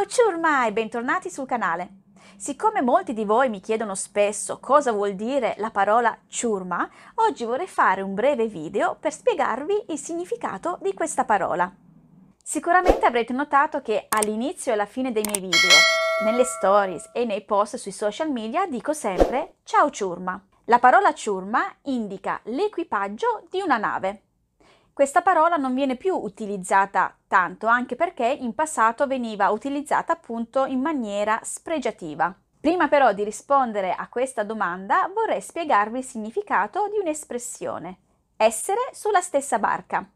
Ciao ciurma e bentornati sul canale! Siccome molti di voi mi chiedono spesso cosa vuol dire la parola ciurma, oggi vorrei fare un breve video per spiegarvi il significato di questa parola. Sicuramente avrete notato che all'inizio e alla fine dei miei video, nelle stories e nei post sui social media dico sempre ciao ciurma. La parola ciurma indica l'equipaggio di una nave. Questa parola non viene più utilizzata tanto, anche perché in passato veniva utilizzata appunto in maniera spregiativa. Prima però di rispondere a questa domanda vorrei spiegarvi il significato di un'espressione, essere sulla stessa barca.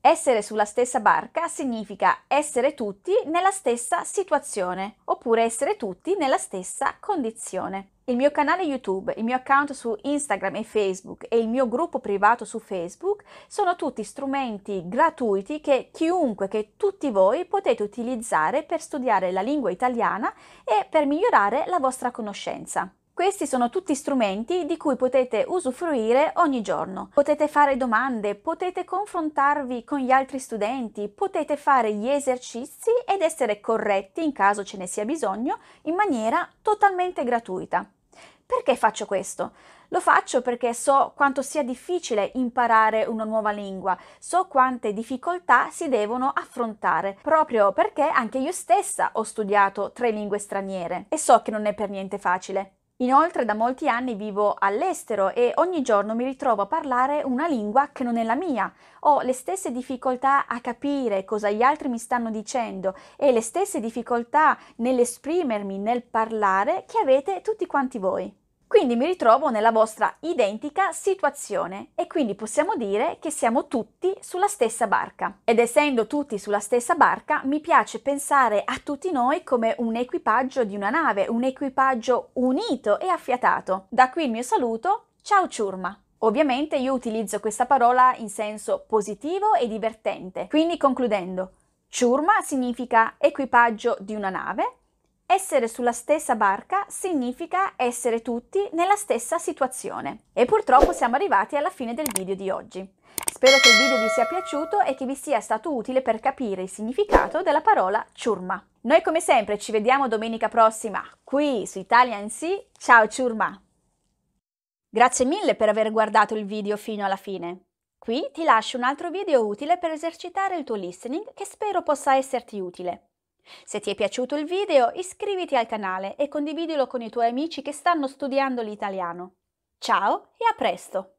Essere sulla stessa barca significa essere tutti nella stessa situazione oppure essere tutti nella stessa condizione il mio canale YouTube, il mio account su Instagram e Facebook e il mio gruppo privato su Facebook sono tutti strumenti gratuiti che chiunque, che tutti voi potete utilizzare per studiare la lingua italiana e per migliorare la vostra conoscenza. Questi sono tutti strumenti di cui potete usufruire ogni giorno. Potete fare domande, potete confrontarvi con gli altri studenti, potete fare gli esercizi ed essere corretti in caso ce ne sia bisogno in maniera totalmente gratuita. Perché faccio questo? Lo faccio perché so quanto sia difficile imparare una nuova lingua, so quante difficoltà si devono affrontare, proprio perché anche io stessa ho studiato tre lingue straniere e so che non è per niente facile. Inoltre da molti anni vivo all'estero e ogni giorno mi ritrovo a parlare una lingua che non è la mia. Ho le stesse difficoltà a capire cosa gli altri mi stanno dicendo e le stesse difficoltà nell'esprimermi, nel parlare che avete tutti quanti voi. Quindi mi ritrovo nella vostra identica situazione e quindi possiamo dire che siamo tutti sulla stessa barca. Ed essendo tutti sulla stessa barca, mi piace pensare a tutti noi come un equipaggio di una nave, un equipaggio unito e affiatato. Da qui il mio saluto, ciao ciurma! Ovviamente io utilizzo questa parola in senso positivo e divertente. Quindi concludendo, ciurma significa equipaggio di una nave, essere sulla stessa barca significa essere tutti nella stessa situazione. E purtroppo siamo arrivati alla fine del video di oggi. Spero che il video vi sia piaciuto e che vi sia stato utile per capire il significato della parola ciurma. Noi come sempre ci vediamo domenica prossima qui su Italian Sea. Ciao ciurma! Grazie mille per aver guardato il video fino alla fine. Qui ti lascio un altro video utile per esercitare il tuo listening che spero possa esserti utile. Se ti è piaciuto il video iscriviti al canale e condividilo con i tuoi amici che stanno studiando l'italiano. Ciao e a presto!